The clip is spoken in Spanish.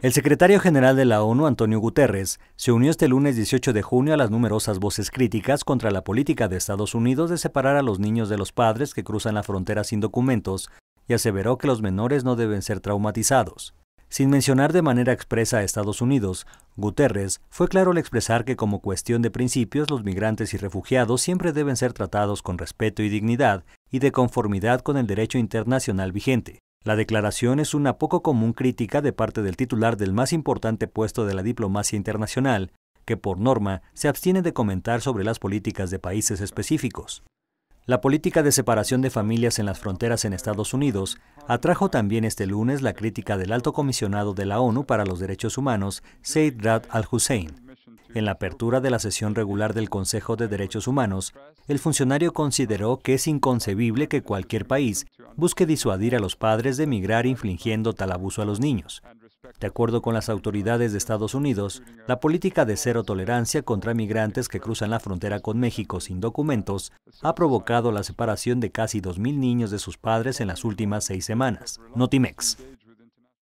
El secretario general de la ONU, Antonio Guterres, se unió este lunes 18 de junio a las numerosas voces críticas contra la política de Estados Unidos de separar a los niños de los padres que cruzan la frontera sin documentos y aseveró que los menores no deben ser traumatizados. Sin mencionar de manera expresa a Estados Unidos, Guterres fue claro al expresar que como cuestión de principios los migrantes y refugiados siempre deben ser tratados con respeto y dignidad y de conformidad con el derecho internacional vigente. La declaración es una poco común crítica de parte del titular del más importante puesto de la diplomacia internacional, que por norma se abstiene de comentar sobre las políticas de países específicos. La política de separación de familias en las fronteras en Estados Unidos atrajo también este lunes la crítica del alto comisionado de la ONU para los Derechos Humanos, Seyed Rad al-Hussein, en la apertura de la sesión regular del Consejo de Derechos Humanos, el funcionario consideró que es inconcebible que cualquier país busque disuadir a los padres de emigrar infligiendo tal abuso a los niños. De acuerdo con las autoridades de Estados Unidos, la política de cero tolerancia contra migrantes que cruzan la frontera con México sin documentos ha provocado la separación de casi 2.000 niños de sus padres en las últimas seis semanas. Notimex.